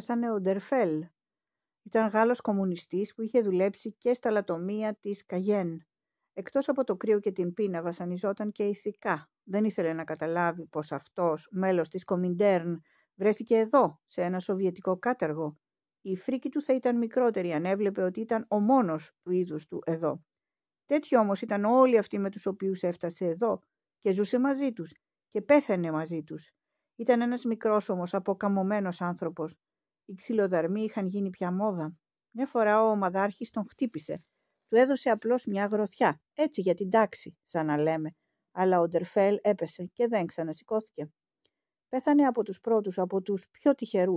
σαν ο Ντερφέλ. Ήταν Γάλλος κομμουνιστής που είχε δουλέψει και στα λατομεία της Καγέν. Εκτός από το κρύο και την πείνα βασανιζόταν και ηθικά. Δεν ήθελε να καταλάβει πως αυτός, μέλος της Κομιντέρν, βρέθηκε εδώ, σε ένα σοβιετικό κάτεργο. Η φρίκη του θα ήταν μικρότερη αν έβλεπε ότι ήταν ο μόνος του είδους του εδώ. Τέτοιοι όμως ήταν όλοι αυτοί με τους οποίους έφτασε εδώ και ζούσε μαζί τους και πέθαινε μαζί τους. Ήταν ένας μικρός όμως αποκαμωμένος άνθρωπος οι ξυλοδαρμοί είχαν γίνει πια μόδα. Μια φορά ο ομαδάρχης τον χτύπησε. Του έδωσε απλώς μια γροθιά, έτσι για την τάξη, σαν να λέμε. Αλλά ο Ντερφέλ έπεσε και δεν ξανασηκώθηκε. Πέθανε από τους πρώτους από τους πιο τυχερούς.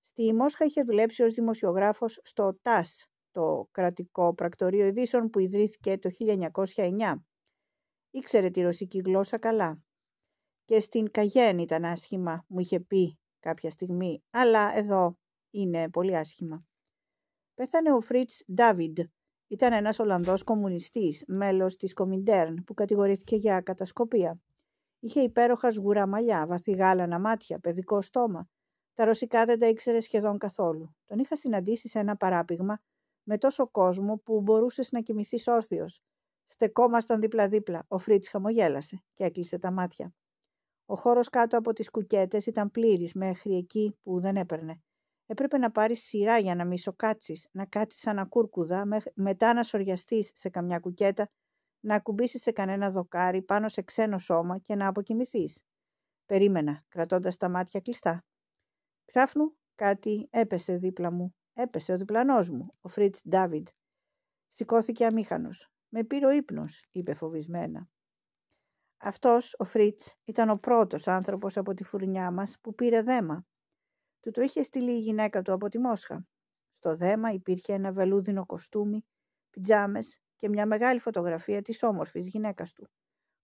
Στη Μόσχα είχε δουλέψει ως δημοσιογράφος στο ΤΑΣ, το κρατικό πρακτορείο ειδήσεων που ιδρύθηκε το 1909. Ήξερε τη ρωσική γλώσσα καλά. Και στην Καγέν ήταν άσχημα, μου είχε πει κάποια στιγμή, αλλά εδώ είναι πολύ άσχημα. Πέθανε ο Φρίτς Ντάβιντ. Ήταν ένας Ολλανδός κομμουνιστής, μέλος της Κομιντέρν, που κατηγορήθηκε για κατασκοπία. Είχε υπέροχα σγουρά μαλλιά, βαθύ μάτια, παιδικό στόμα. Τα ρωσικά δεν τα ήξερε σχεδόν καθόλου. Τον είχα συναντήσει σε ένα παράπηγμα με τόσο κόσμο που μπορούσες να κοιμηθείς όρθιος. Στεκόμασταν δίπλα-δίπλα. Ο Φρίτ χαμογέλασε και έκλεισε τα μάτια. Ο χώρος κάτω από τις κουκέτες ήταν πλήρης μέχρι εκεί που δεν έπαιρνε. Έπρεπε να πάρεις σειρά για να σοκάτσεις, να κάτσεις σαν ακούρκουδα, μετά να σοριαστείς σε καμιά κουκέτα, να ακουμπήσεις σε κανένα δοκάρι πάνω σε ξένο σώμα και να αποκοιμηθείς. Περίμενα, κρατώντας τα μάτια κλειστά. Ξάφνου κάτι έπεσε δίπλα μου. Έπεσε ο διπλανός μου, ο Φρίτς Ντάβιντ. Σηκώθηκε αμήχανος. «Με πήρε ο είπε φοβισμένα. Αυτός, ο Φρίτς, ήταν ο πρώτος άνθρωπος από τη φουρνιά μας που πήρε δέμα. Του το είχε στείλει η γυναίκα του από τη Μόσχα. Στο δέμα υπήρχε ένα βελούδινο κοστούμι, πιτζάμες και μια μεγάλη φωτογραφία της όμορφης γυναίκας του.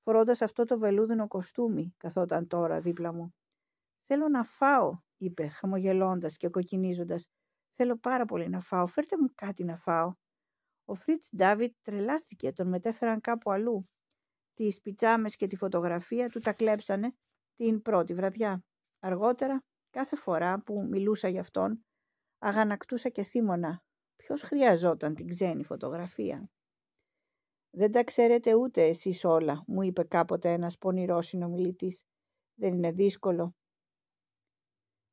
Φορώντας αυτό το βελούδινο κοστούμι, καθόταν τώρα δίπλα μου. «Θέλω να φάω», είπε, χαμογελώντας και κοκκινίζοντας. «Θέλω πάρα πολύ να φάω. Φέρτε μου κάτι να φάω». Ο Φρίτς Ντάβιτ τρελάστηκε, τον μετέφεραν κάπου αλλού τις πιτσάμες και τη φωτογραφία του τα κλέψανε την πρώτη βραδιά. Αργότερα, κάθε φορά που μιλούσα γι' αυτόν, αγανακτούσα και θύμωνα. Ποιος χρειαζόταν την ξένη φωτογραφία. «Δεν τα ξέρετε ούτε εσείς όλα», μου είπε κάποτε ένας πονηρός συνομιλητής. «Δεν είναι δύσκολο».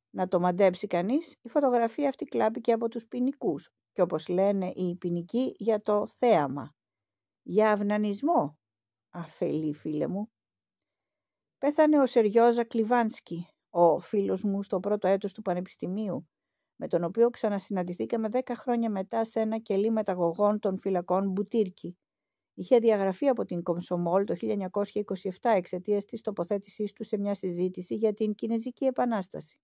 Να το μαντέψει κανείς, η φωτογραφία αυτή κλάπηκε από τους ποινικούς και όπως λένε οι ποινικοί για το θέαμα. Για αυνανισμό αφελή φίλε μου. Πέθανε ο Σεριόζα Κλιβάνσκι, ο φίλος μου στο πρώτο έτος του Πανεπιστημίου, με τον οποίο ξανασυναντηθήκαμε δέκα χρόνια μετά σε ένα κελί μεταγωγών των φυλακών Μπουτίρκι. Είχε διαγραφεί από την Κομσομόλ το 1927 εξαιτίας της τοποθέτησής του σε μια συζήτηση για την Κινέζικη Επανάσταση.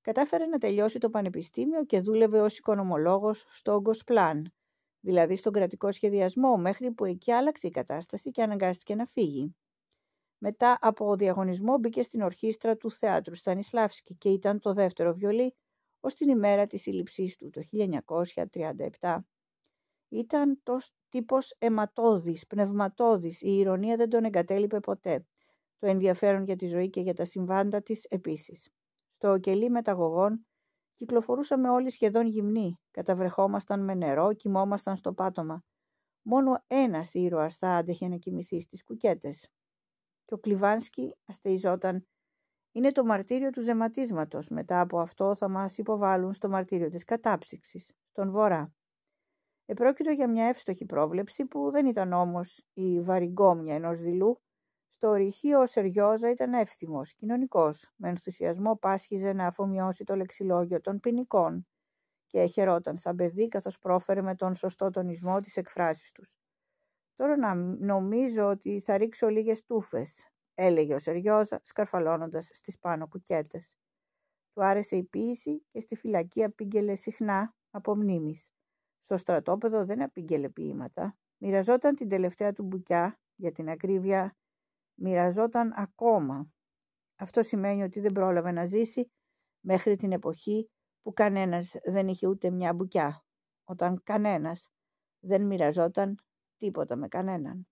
Κατάφερε να τελειώσει το πανεπιστήμιο και δούλευε ως οικονομολόγος στο Γκοσπλάν, δηλαδή στον κρατικό σχεδιασμό, μέχρι που εκεί άλλαξε η κατάσταση και αναγκάστηκε να φύγει. Μετά από διαγωνισμό μπήκε στην ορχήστρα του θέατρου Στανισλάφσκι και ήταν το δεύτερο βιολί ως την ημέρα της σύλληψής του το 1937. Ήταν το τύπος αιματώδης, πνευματώδης, η ηρωνία δεν τον εγκατέλειπε ποτέ. Το ενδιαφέρον για τη ζωή και για τα συμβάντα της επίσης. Στο κελί μεταγωγών Κυκλοφορούσαμε όλοι σχεδόν γυμνοί, καταβρεχόμασταν με νερό, κοιμόμασταν στο πάτωμα. Μόνο ένας ήρωας θα άντεχε να κοιμηθεί στις κουκέτες. Και ο Κλιβάνσκι αστεϊζόταν. Είναι το μαρτύριο του ζεματίσματος. Μετά από αυτό θα μας υποβάλουν στο μαρτύριο της κατάψυξης, στον Βορρά. Επρόκειτο για μια εύστοχη πρόβλεψη που δεν ήταν όμως η βαριγκόμια ενός δειλού, το ρηχείο ο Σεριόζα ήταν εύθυμος, κοινωνικός, με ενθουσιασμό πάσχιζε να αφομοιώσει το λεξιλόγιο των ποινικών και χαιρόταν σαν παιδί καθώς πρόφερε με τον σωστό τονισμό τις εκφράσεις τους. «Τώρα να νομίζω ότι θα ρίξω λίγες τούφες, έλεγε ο Σεριόζα σκαρφαλώνοντας στις πάνω κουκέτες. Του άρεσε η ποίηση και στη φυλακή απήγγελε συχνά από μνήμης. Στο στρατόπεδο δεν απήγγελε ποίηματα. Μοιραζόταν την τελευταία του μπουκιά, για την ακρίβεια μοιραζόταν ακόμα. Αυτό σημαίνει ότι δεν πρόλαβε να ζήσει μέχρι την εποχή που κανένας δεν είχε ούτε μια μπουκιά, όταν κανένας δεν μοιραζόταν τίποτα με κανέναν.